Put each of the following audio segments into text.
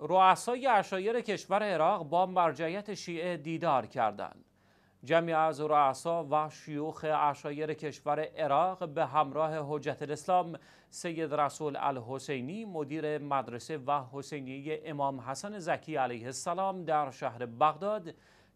رؤسای اشایر کشور عراق با مرجعیت شیعه دیدار کردند. جمعی از رؤسا و شیوخ اشایر کشور عراق به همراه حجت الاسلام سید رسول الحسینی مدیر مدرسه و حسینیه امام حسن زکی علیه السلام در شهر بغداد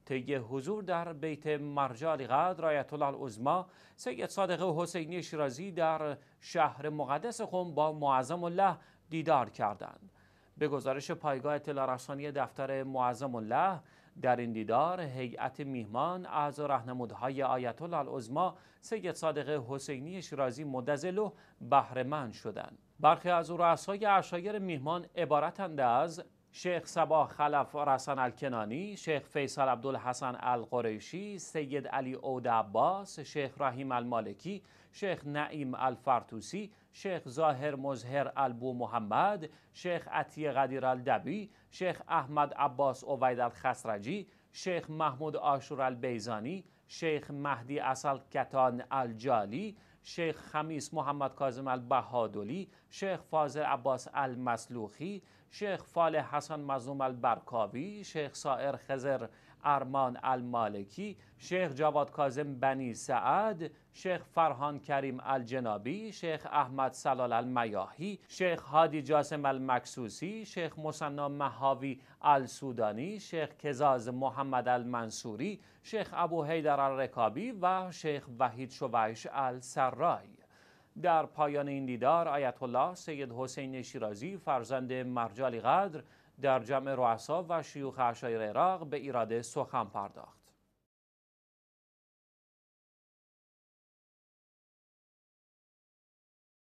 طی حضور در بیت مرجع علیقدر آیت الله سید صادق حسینی شیرازی در شهر مقدس قم با معظم الله دیدار کردند به گزارش پایگاه اطلاع رسانی دفتر معظم الله در این دیدار هیئت میهمان از رهنمودهای آیت الله العظما سید صادق حسینی شیرازی مدزلو بهرهمند شدند برخی از رؤسای عشایر میهمان عبارتند از شیخ سبا خلف رسن الکنانی، شیخ فیصل عبدالحسن القریشی، سید علی اود عباس، شیخ رحیم المالکی، شیخ نعیم الفرتوسی، شیخ ظاهر مزهر البو محمد، شیخ عطی قدیر الدبی، شیخ احمد عباس اوید الخسرجی، شیخ محمود آشور البیزانی، شیخ مهدی اصل کتان الجالی، شیخ خمیس محمد کاظم البهادلی شیخ فاضل عباس المسلوخی شیخ فال حسن مظلوم البرکاوی شیخ سائر خزر ارمان المالکی، شیخ جواد کازم بنی سعد، شیخ فرهان کریم الجنابی، شیخ احمد سلال المیاهی، شیخ هادی جاسم المکسوسی، شیخ مصنا مهاوی السودانی، شیخ کزاز محمد المنصوری، شیخ ابو حیدر الرکابی و شیخ وحید شوویش السرای در پایان این دیدار آیت الله سید حسین شیرازی فرزند مرجالی قدر در جمع رؤسا و شیوخ اشایر عراق به ایراده سخن پرداخت